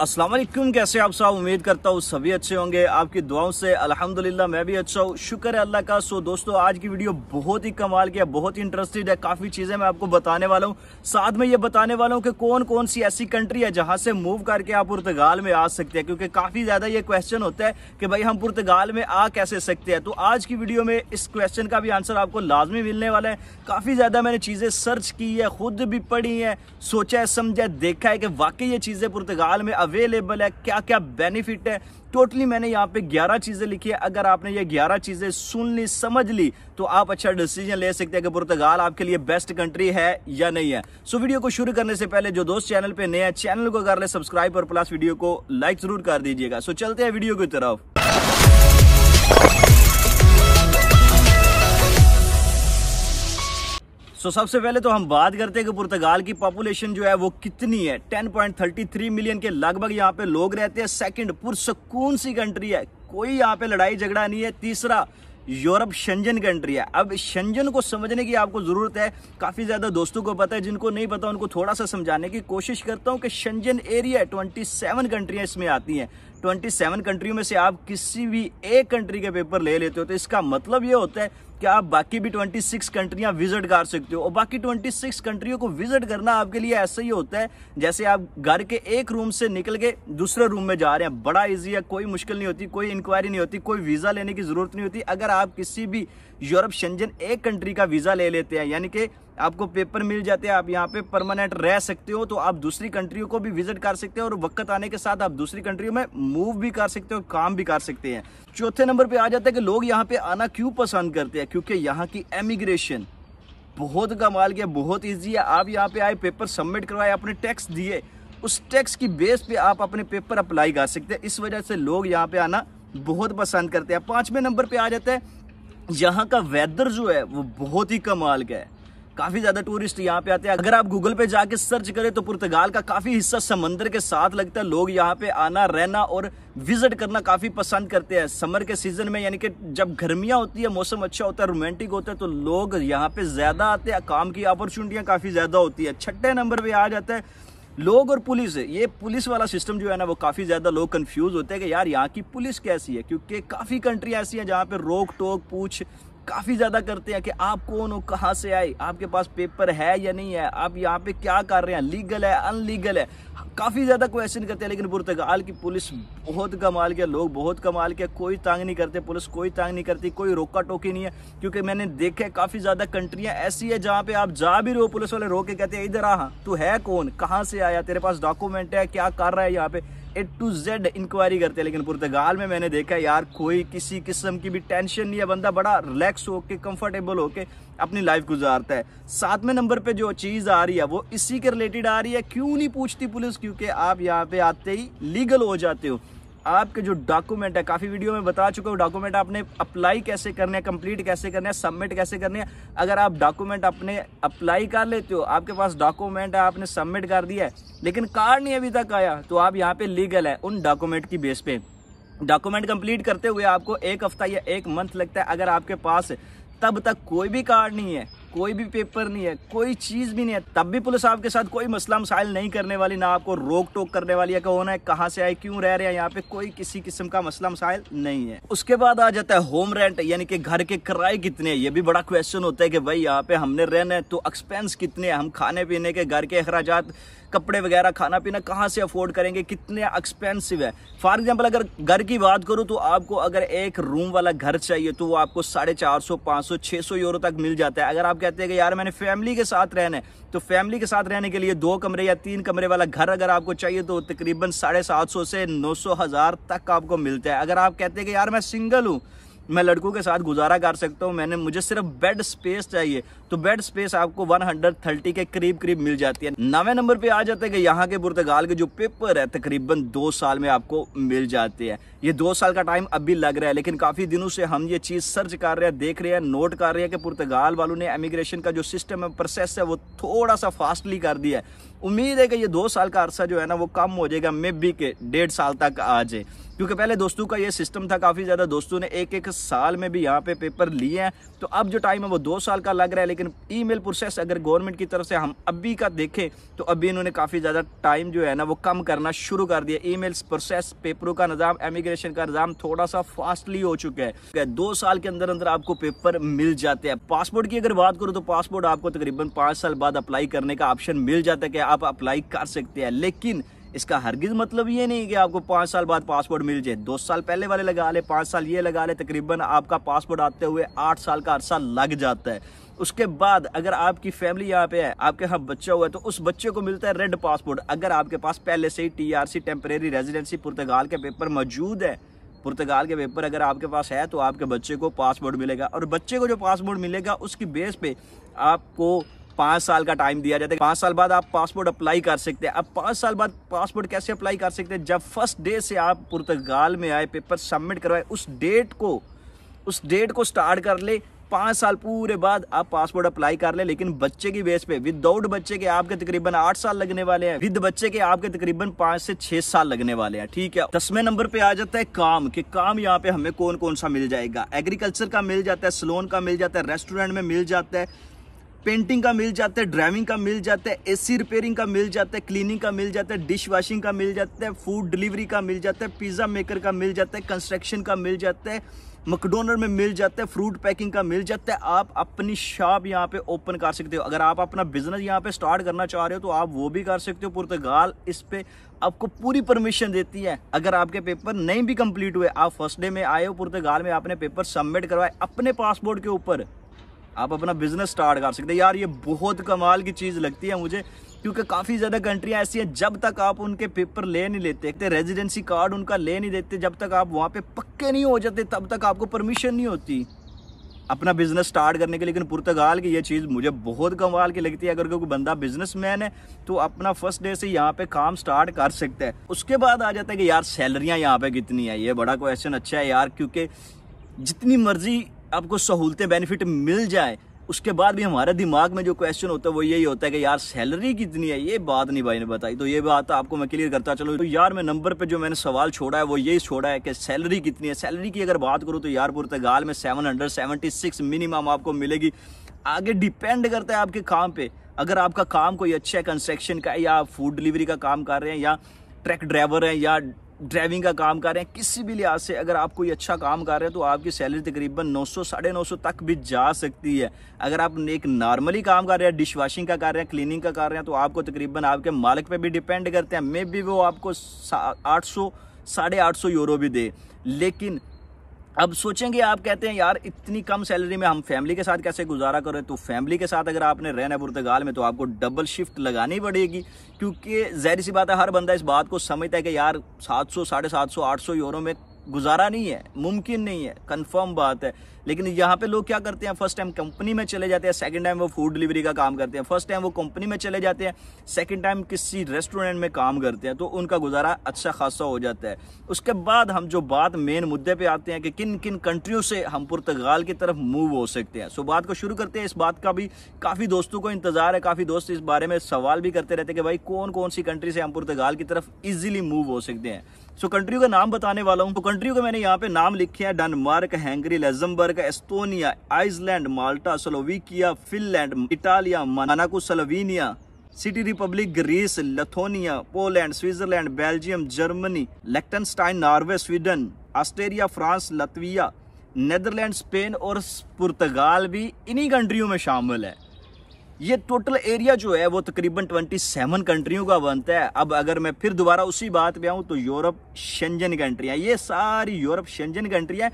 असलम कैसे आप साहब उम्मीद करता हूँ सभी अच्छे होंगे आपकी दुआओं से अल्हम्दुलिल्लाह मैं भी अच्छा हूँ शुक्र है अल्लाह का सो दोस्तों आज की वीडियो बहुत ही कमाल की है बहुत ही इंटरेस्टेड है काफ़ी चीज़ें मैं आपको बताने वाला हूँ साथ में ये बताने वाला हूँ कि कौन कौन सी ऐसी कंट्री है जहाँ से मूव करके आप पुर्तगाल में आ सकते हैं क्योंकि काफ़ी ज़्यादा ये क्वेश्चन होता है कि भाई हम पुर्तगाल में आ कैसे सकते हैं तो आज की वीडियो में इस क्वेश्चन का भी आंसर आपको लाजमी मिलने वाला है काफ़ी ज़्यादा मैंने चीज़ें सर्च की है खुद भी पढ़ी है सोचा है समझा देखा है कि वाकई ये चीज़ें पुर्तगाल में अवेलेबल है क्या क्या बेनिफिट है टोटली मैंने यहाँ पे 11 चीज़ें लिखी है अगर आपने ये 11 चीज़ें सुन ली समझ ली तो आप अच्छा डिसीजन ले सकते हैं कि पुर्तगाल आपके लिए बेस्ट कंट्री है या नहीं है सो so, वीडियो को शुरू करने से पहले जो दोस्त चैनल पे नए हैं चैनल को कर ले सब्सक्राइब और प्लस वीडियो को लाइक जरूर कर दीजिएगा सो so, चलते हैं वीडियो की तरफ सो so, सबसे पहले तो हम बात करते हैं कि पुर्तगाल की पॉपुलेशन जो है वो कितनी है 10.33 मिलियन के लगभग यहाँ पे लोग रहते हैं सेकंड पुरसकून सी कंट्री है कोई यहाँ पे लड़ाई झगड़ा नहीं है तीसरा यूरोप शंजन कंट्री है अब शंजन को समझने की आपको ज़रूरत है काफ़ी ज़्यादा दोस्तों को पता है जिनको नहीं पता उनको थोड़ा सा समझाने की कोशिश करता हूँ कि शंजन एरिया ट्वेंटी सेवन कंट्रियाँ इसमें आती हैं सेवन कंट्रियों में से आप किसी भी एक कंट्री के पेपर ले लेते हो तो इसका मतलब ये होता है कि आप बाकी भी 26 कंट्रियाँ विजिट कर सकते हो और बाकी 26 कंट्रियों को विजिट करना आपके लिए ऐसा ही होता है जैसे आप घर के एक रूम से निकल के दूसरे रूम में जा रहे हैं बड़ा ईजी है कोई मुश्किल नहीं होती कोई इंक्वायरी नहीं होती कोई वीज़ा लेने की ज़रूरत नहीं होती अगर आप किसी भी यूरोप शंजन एक कंट्री का वीज़ा ले लेते हैं यानी कि आपको पेपर मिल जाते हैं आप यहाँ पे परमानेंट रह सकते हो तो आप दूसरी कंट्रियों को भी विजिट कर सकते हो और वक्त आने के साथ आप दूसरी कंट्रियों में मूव भी कर सकते हो काम भी कर सकते हैं चौथे नंबर पे आ जाता है कि लोग यहाँ पे आना क्यों पसंद करते हैं क्योंकि यहाँ की एमिग्रेशन बहुत कमाल की बहुत ईजी है आप यहाँ पे आए पेपर सबमिट करवाए अपने टैक्स दिए उस टैक्स की बेस पे आप अपने पेपर अप्लाई कर सकते हैं इस वजह से लोग यहाँ पे आना बहुत पसंद करते हैं पाँचवें नंबर पे आ जाता है यहाँ का वेदर जो है वो बहुत ही कमाल का है काफी ज्यादा टूरिस्ट यहाँ पे आते हैं अगर आप गूगल पे जाके सर्च करें तो पुर्तगाल का काफी हिस्सा समंदर के साथ लगता है लोग यहाँ पे आना रहना और विजिट करना काफी पसंद करते हैं समर के सीजन में यानी कि जब गर्मियां होती है मौसम अच्छा होता है रोमांटिक होता है तो लोग यहाँ पे ज्यादा आते हैं काम की अपॉर्चुनिटियाँ काफी ज्यादा होती है छठे नंबर पर आ जाता है लोग और पुलिस ये पुलिस वाला सिस्टम जो है ना वो काफ़ी ज़्यादा लोग कंफ्यूज होते हैं कि यार यहाँ की पुलिस कैसी है क्योंकि काफ़ी कंट्री ऐसी हैं जहाँ पे रोक टोक पूछ काफ़ी ज़्यादा करते हैं कि आप कौन हो कहाँ से आए आपके पास पेपर है या नहीं है आप यहाँ पे क्या कर रहे हैं लीगल है अनलीगल है काफ़ी ज़्यादा क्वेश्चन करते हैं लेकिन पुर्तगाल की पुलिस बहुत कमाल के लोग बहुत कमाल के कोई तांग नहीं करते पुलिस कोई तांग नहीं करती कोई रोका टोकी नहीं है क्योंकि मैंने देखा है काफ़ी ज़्यादा कंट्रियाँ ऐसी है जहाँ पे आप जा भी रहो पुलिस वाले रोके कहते हैं इधर आ हाँ, तू है कौन कहाँ से आया तेरे पास डॉक्यूमेंट है क्या कर रहा है यहाँ पे ए टू जेड इंक्वायरी करते हैं लेकिन पुर्तगाल में मैंने देखा यार कोई किसी किस्म की भी टेंशन नहीं है बंदा बड़ा रिलैक्स होके कंफर्टेबल होके अपनी लाइफ गुजारता है सातवें नंबर पे जो चीज़ आ रही है वो इसी के रिलेटेड आ रही है क्यों नहीं पूछती पुलिस क्योंकि आप यहाँ पे आते ही लीगल हो जाते हो आपके जो डॉक्यूमेंट है काफ़ी वीडियो में बता चुका हूँ डॉक्यूमेंट आपने अप्लाई कैसे करने हैं कंप्लीट कैसे करने हैं सबमिट कैसे करने हैं अगर आप डॉक्यूमेंट अपने अप्लाई कर लेते हो आपके पास डॉक्यूमेंट है आपने सबमिट कर दिया है लेकिन कार्ड नहीं अभी तक आया तो आप यहाँ पे लीगल है उन डॉक्यूमेंट की बेस पे डॉक्यूमेंट कंप्लीट करते हुए आपको एक हफ्ता या एक मंथ लगता है अगर आपके पास तब तक कोई भी कार्ड नहीं है कोई भी पेपर नहीं है कोई चीज़ भी नहीं है तब भी पुलिस आपके साथ कोई मसला मसाइल नहीं करने वाली ना आपको रोक टोक करने वाली है कौन होना है कहाँ से आए क्यों रह रहे हैं यहाँ पे कोई किसी किस्म का मसला मसाइल नहीं है उसके बाद आ जाता है होम रेंट यानी कि घर के किराए कितने ये भी बड़ा क्वेश्चन होता है कि भाई यहाँ पे हमने रहना है तो एक्सपेंस कितने हम खाने पीने के घर के अखराज कपड़े वगैरह खाना पीना कहाँ से अफोर्ड करेंगे कितने एक्सपेंसिव है फॉर एग्जाम्पल अगर घर की बात करूँ तो आपको अगर एक रूम वाला घर चाहिए तो वो आपको साढ़े चार सौ पाँच सौ छः सौ यूरो तक मिल जाता है अगर आपके कहते हैं कि यार मैंने फैमिली के साथ रहना है तो फैमिली के साथ रहने के लिए दो कमरे या तीन कमरे वाला घर अगर आपको चाहिए तो तकरीबन साढ़े सात सौ से नौ सौ हज़ार तक आपको मिलता है अगर आप कहते हैं कि यार मैं सिंगल हूँ मैं लड़कों के साथ गुजारा कर सकता हूँ मैंने मुझे सिर्फ बेड स्पेस चाहिए तो बेड स्पेस आपको 130 के करीब करीब मिल जाती है नवे नंबर पे आ जाते हैं कि यहाँ के पुर्तगाल के जो पेपर है तकरीबन दो साल में आपको मिल जाते हैं ये दो साल का टाइम अभी लग रहा है लेकिन काफ़ी दिनों से हम ये चीज़ सर्च कर रहे हैं देख रहे हैं नोट कर रहे हैं कि पुर्तगाल वालों ने इमिग्रेशन का जो सिस्टम है प्रोसेस है वो थोड़ा सा फास्टली कर दिया है उम्मीद है कि ये दो साल का अरसा जो है ना वो कम हो जाएगा मे बी के डेढ़ साल तक आ जाए क्योंकि पहले दोस्तों का ये सिस्टम था काफ़ी ज़्यादा दोस्तों ने एक एक साल में भी यहाँ पे पेपर लिए हैं तो अब जो टाइम है वो दो साल का लग रहा है लेकिन ईमेल प्रोसेस अगर गवर्नमेंट की तरफ से हम अभी का देखें तो अभी इन्होंने काफ़ी ज़्यादा टाइम जो है ना वो कम करना शुरू कर दिया ई प्रोसेस पेपरों का निज़ाम एमिग्रेशन का निज़ाम थोड़ा सा फास्टली हो चुका है दो साल के अंदर अंदर आपको पेपर मिल जाते हैं पासपोर्ट की अगर बात करूँ तो पासपोर्ट आपको तकरीबन पाँच साल बाद अप्लाई करने का ऑप्शन मिल जाता है कि आप अप्लाई कर सकते हैं लेकिन इसका हरगिज मतलब ये नहीं कि आपको पाँच साल बाद पासपोर्ट मिल जाए दो साल पहले वाले लगा ले पाँच साल ये लगा ले तकरीबन आपका पासपोर्ट आते हुए आठ साल का अरसा लग जाता है उसके बाद अगर आपकी फैमिली यहाँ पे है आपके यहाँ बच्चा हुआ है तो उस बच्चे को मिलता है रेड पासपोर्ट अगर आपके पास पहले से ही T R C temporary residency पुर्तगाल के पेपर मौजूद है पुर्तगाल के पेपर अगर आपके पास है तो आपके बच्चे को पासपोर्ट मिलेगा और बच्चे को जो पासपोर्ट मिलेगा उसकी बेस पे आपको पाँच साल का टाइम दिया जाता है पांच साल बाद आप पासपोर्ट अप्लाई कर सकते हैं अब पांच साल बाद पासपोर्ट कैसे अप्लाई कर सकते हैं जब फर्स्ट डे से आप पुर्तगाल में आए पेपर सबमिट करवाए उस डेट को उस डेट को स्टार्ट कर ले पांच साल पूरे बाद आप पासपोर्ट अप्लाई कर ले लेकिन बच्चे की बेस पे विदाउट बच्चे के आपके तकरीबन आठ साल लगने वाले हैं विद बच्चे के आपके तकरीबन पांच से छह साल लगने वाले हैं ठीक है दसवें नंबर पे आ जाता है काम कि काम यहाँ पे हमें कौन कौन सा मिल जाएगा एग्रीकल्चर का मिल जाता है सलोन का मिल जाता है रेस्टोरेंट में मिल जाता है पेंटिंग का मिल जाता है ड्राइविंग का मिल जाता है एसी रिपेयरिंग का मिल जाता है क्लीनिंग का मिल जाता है डिश वॉशिंग का मिल जाता है फूड डिलीवरी का मिल जाता है पिज़्ज़ा मेकर का मिल जाता है कंस्ट्रक्शन का मिल जाता है मकडोनर में मिल जाता है फ्रूट पैकिंग का मिल जाता है आप अपनी शॉप यहाँ पे ओपन कर सकते हो अगर आप अपना बिजनेस यहाँ पे स्टार्ट करना चाह रहे हो तो आप वो भी कर सकते हो पुर्तगाल इस पे आपको पूरी परमिशन देती है अगर आपके पेपर नहीं भी कंप्लीट हुए आप फर्स्ट डे में आए हो पुर्तगाल में आपने पेपर सबमिट करवाए अपने पासपोर्ट के ऊपर आप अपना बिजनेस स्टार्ट कर सकते हैं यार ये बहुत कमाल की चीज़ लगती है मुझे क्योंकि काफ़ी ज़्यादा कंट्रियाँ ऐसी हैं जब तक आप उनके पेपर ले नहीं लेते एक रेजिडेंसी तो कार्ड उनका ले नहीं देते जब तक आप वहाँ पे पक्के नहीं हो जाते तब तक आपको परमिशन नहीं होती अपना बिजनेस स्टार्ट करने के लेकिन पुर्तगाल की ये चीज़ मुझे बहुत कमाल की लगती है अगर कोई बंदा बिजनेस है तो अपना फर्स्ट डे से यहाँ पे काम स्टार्ट कर सकता है उसके बाद आ जाता है कि यार सैलरियाँ यहाँ पे कितनी है ये बड़ा क्वेश्चन अच्छा है यार क्योंकि जितनी मर्जी आपको सहूलतें बेनिफिट मिल जाए उसके बाद भी हमारे दिमाग में जो क्वेश्चन होता है वो यही होता है कि यार सैलरी कितनी है ये बात नहीं भाई ने बताई तो ये बात आपको मैं क्लियर करता चलो तो यार मैं नंबर पे जो मैंने सवाल छोड़ा है वो यही छोड़ा है कि सैलरी कितनी है सैलरी की अगर बात करूँ तो यार पुर्तगाल में सेवन मिनिमम आपको मिलेगी आगे डिपेंड करता है आपके काम पर अगर आपका काम कोई अच्छा है कंस्ट्रक्शन का या फूड डिलीवरी का काम कर रहे हैं या ट्रक ड्राइवर हैं या ड्राइविंग का काम कर रहे हैं किसी भी लिहाज से अगर आप कोई अच्छा काम कर रहे हैं तो आपकी सैलरी तकरीबन 900 साढ़े नौ तक भी जा सकती है अगर आप एक नॉर्मली काम कर रहे हैं डिश वॉशिंग का कर रहे हैं क्लीनिंग का कर रहे हैं तो आपको तकरीबन आपके मालिक पर भी डिपेंड करते हैं मे भी वो आपको आठ सौ साढ़े आठ सौ यूरो भी दे लेकिन अब सोचेंगे आप कहते हैं यार इतनी कम सैलरी में हम फैमिली के साथ कैसे गुजारा करें तो फैमिली के साथ अगर आपने रहना पुर्तगाल में तो आपको डबल शिफ्ट लगानी पड़ेगी क्योंकि जहरी सी बात है हर बंदा इस बात को समझता है कि यार 700 सौ साढ़े सात सौ आठ सौ यूरो में गुजारा नहीं है मुमकिन नहीं है कंफर्म बात है लेकिन यहाँ पे लोग क्या करते हैं फर्स्ट टाइम कंपनी में चले जाते हैं सेकंड टाइम वो फूड डिलीवरी का काम करते हैं फर्स्ट टाइम वो कंपनी में चले जाते हैं सेकंड टाइम किसी रेस्टोरेंट में काम करते हैं तो उनका गुजारा अच्छा खासा हो जाता है उसके बाद हम जो बात मेन मुद्दे पर आते हैं कि किन किन कंट्रियों से हम पुर्तगाल की तरफ मूव हो सकते हैं सो बात को शुरू करते हैं इस बात का भी काफ़ी दोस्तों को इंतज़ार है काफ़ी दोस्त इस बारे में सवाल भी करते रहते हैं कि भाई कौन कौन सी कंट्री से हम पुर्तगाल की तरफ ईजिली मूव हो सकते हैं सो कंट्रियों का नाम बताने वाला हूँ तो कंट्रियों का मैंने यहाँ पे नाम लिखे हैं Denmark Hungary Luxembourg Estonia Iceland Malta Slovakia Finland इटालिया मनाकू सलोवीनिया सिटी Republic Greece Lithuania Poland Switzerland Belgium Germany Liechtenstein Norway Sweden Australia France Latvia Netherland Spain और पुर्तगाल भी इन्हीं कंट्रियों में शामिल है ये टोटल एरिया जो है वो तकरीबन ट्वेंटी सेवन कंट्रियों का बनता है अब अगर मैं फिर दोबारा उसी बात पे आऊँ तो यूरोप शेंजन कंट्रियां ये सारी यूरोप शेंजन कंट्रियाँ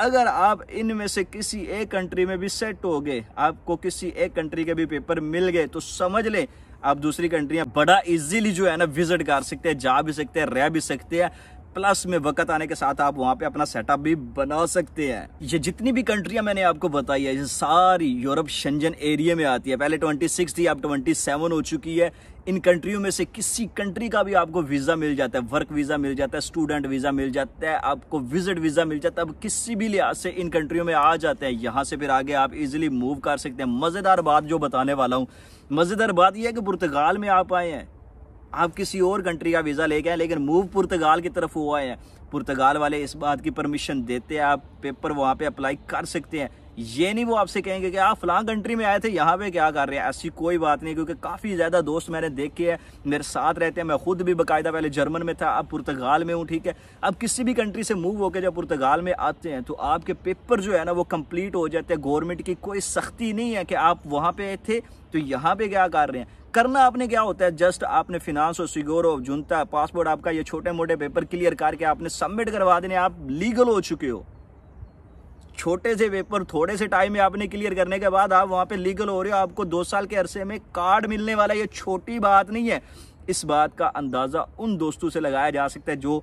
अगर आप इनमें से किसी एक कंट्री में भी सेट हो गए आपको किसी एक कंट्री के भी पेपर मिल गए तो समझ लें आप दूसरी कंट्रियाँ बड़ा इजीली जो है ना विजिट कर सकते हैं जा भी सकते हैं रह भी सकते हैं प्लस में वक्त आने के साथ आप वहाँ पे अपना सेटअप भी बना सकते हैं ये जितनी भी कंट्रियां मैंने आपको बताई है ये सारी यूरोप शंजन एरिया में आती है पहले ट्वेंटी सिक्स थी अब ट्वेंटी सेवन हो चुकी है इन कंट्रियों में से किसी कंट्री का भी आपको वीज़ा मिल जाता है वर्क वीज़ा मिल जाता है स्टूडेंट वीज़ा मिल जाता है आपको विजिट वीज़ा मिल जाता है अब किसी भी लिहाज से इन कंट्रियों में आ जाते हैं यहाँ से फिर आगे आप इजिली मूव कर सकते हैं मज़ेदार बात जो बताने वाला हूँ मज़ेदार बात यह है कि पुर्तगाल में आप आए हैं आप किसी और कंट्री का वीज़ा लेके आए लेकिन मूव पुर्तगाल की तरफ हुआ है पुर्तगाल वाले इस बात की परमिशन देते हैं आप पेपर वहाँ पे अप्लाई कर सकते हैं ये नहीं वो आपसे कहेंगे कि आप फलां कंट्री में आए थे यहाँ पे क्या कर रहे हैं ऐसी कोई बात नहीं क्योंकि काफ़ी ज़्यादा दोस्त मैंने देखे हैं मेरे साथ रहते हैं मैं खुद भी बाकायदा पहले जर्मन में था अब पुर्तगाल में हूँ ठीक है अब किसी भी कंट्री से मूव होकर जब पुर्तगाल में आते हैं तो आपके पेपर जो है ना वो कंप्लीट हो जाते हैं गवर्नमेंट की कोई सख्ती नहीं है कि आप वहाँ पे थे तो यहाँ पे क्या कर रहे हैं करना आपने क्या होता है जस्ट आपने फिनांस और सिक्योर और जुनता पासपोर्ट आपका ये छोटे मोटे पेपर क्लियर करके आपने सबमिट करवा देने आप लीगल हो चुके हो छोटे से पेपर थोड़े से टाइम में आपने क्लियर करने के बाद आप वहाँ पे लीगल हो रहे हो आपको दो साल के अरसे में कार्ड मिलने वाला ये छोटी बात नहीं है इस बात का अंदाज़ा उन दोस्तों से लगाया जा सकता है जो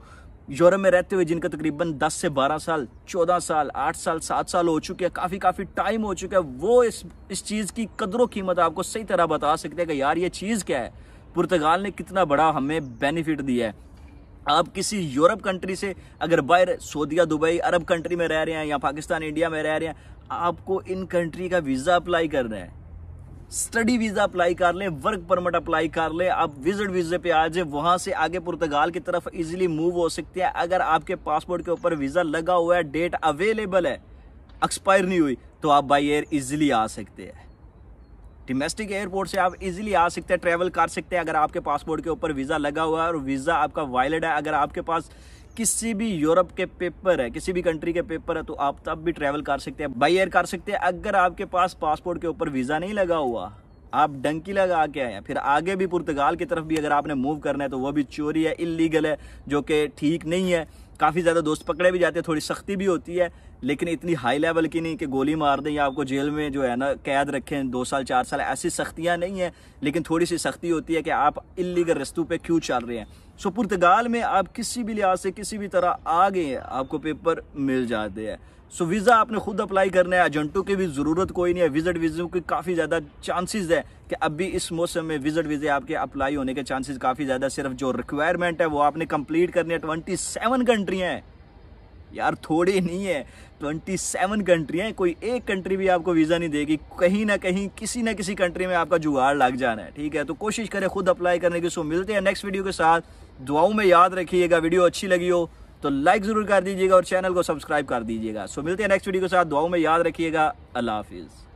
यूरोप में रहते हुए जिनका तकरीबन 10 से 12 साल 14 साल 8 साल 7 साल हो चुके हैं काफ़ी काफ़ी टाइम हो चुका है वो इस इस चीज़ की कदरों कीमत आपको सही तरह बता सकते हैं कि यार ये चीज़ क्या है पुर्तगाल ने कितना बड़ा हमें बेनिफिट दिया है आप किसी यूरोप कंट्री से अगर बाहर सऊदिया दुबई अरब कंट्री में रह रहे हैं या पाकिस्तान इंडिया में रह रहे हैं आपको इन कंट्री का वीज़ा अप्लाई करना है स्टडी वीज़ा अप्लाई कर लें वर्क परमिट अप्लाई कर लें आप विजिट वीज़े पे आ जाए वहाँ से आगे पुर्तगाल की तरफ इजीली मूव हो सकते हैं अगर आपके पासपोर्ट के ऊपर वीज़ा लगा हुआ है डेट अवेलेबल है एक्सपायर नहीं हुई तो आप बाई एयर इजिली आ सकते हैं डोमेस्टिक एयरपोर्ट से आप इजीली आ सकते हैं ट्रैवल कर सकते हैं अगर आपके पासपोर्ट के ऊपर वीज़ा लगा हुआ है और वीज़ा आपका वायलड है अगर आपके पास किसी भी यूरोप के पेपर है किसी भी कंट्री के पेपर है तो आप तब भी ट्रैवल कर सकते हैं बाई एयर कर सकते हैं अगर आपके पास पासपोर्ट के ऊपर वीज़ा नहीं लगा हुआ आप डंकी लगा के आए हैं फिर आगे भी पुर्तगाल की तरफ भी अगर आपने मूव करना है तो वह भी चोरी है इलीगल है जो कि ठीक नहीं है काफ़ी ज़्यादा दोस्त पकड़े भी जाते हैं थोड़ी सख्ती भी होती है लेकिन इतनी हाई लेवल की नहीं कि गोली मार दें या आपको जेल में जो है ना कैद रखें दो साल चार साल ऐसी सख्तियाँ नहीं हैं लेकिन थोड़ी सी सख्ती होती है कि आप इलीगल रस्तों पर क्यों चल रहे हैं सो पुर्तगाल में आप किसी भी लिहाज से किसी भी तरह आ गए आपको पेपर मिल जाते हैं सो वीज़ा आपने खुद अप्लाई करना है एजेंटों की भी ज़रूरत कोई नहीं है विजिट वीज़े की काफ़ी ज़्यादा चांसेस है कि अभी इस मौसम में विजिट वीज़े आपके अप्लाई होने के चांसेस काफ़ी ज़्यादा सिर्फ जो रिक्वायरमेंट है वो आपने कंप्लीट करनी है ट्वेंटी सेवन कंट्रियाँ हैं यार थोड़ी नहीं है ट्वेंटी सेवन कंट्रियाँ कोई एक कंट्री भी आपको वीज़ा नहीं देगी कहीं ना कहीं किसी ना किसी कंट्री में आपका जुगाड़ लग जाना है ठीक है तो कोशिश करें खुद अप्लाई करने की सो मिलते हैं नेक्स्ट वीडियो के साथ दुआओं में याद रखिएगा वीडियो अच्छी लगी हो तो लाइक ज़रूर कर दीजिएगा और चैनल को सब्सक्राइब कर दीजिएगा सो मिलते हैं नेक्स्ट वीडियो के साथ दुआओं में याद रखिएगा अल्लाह हाफिज़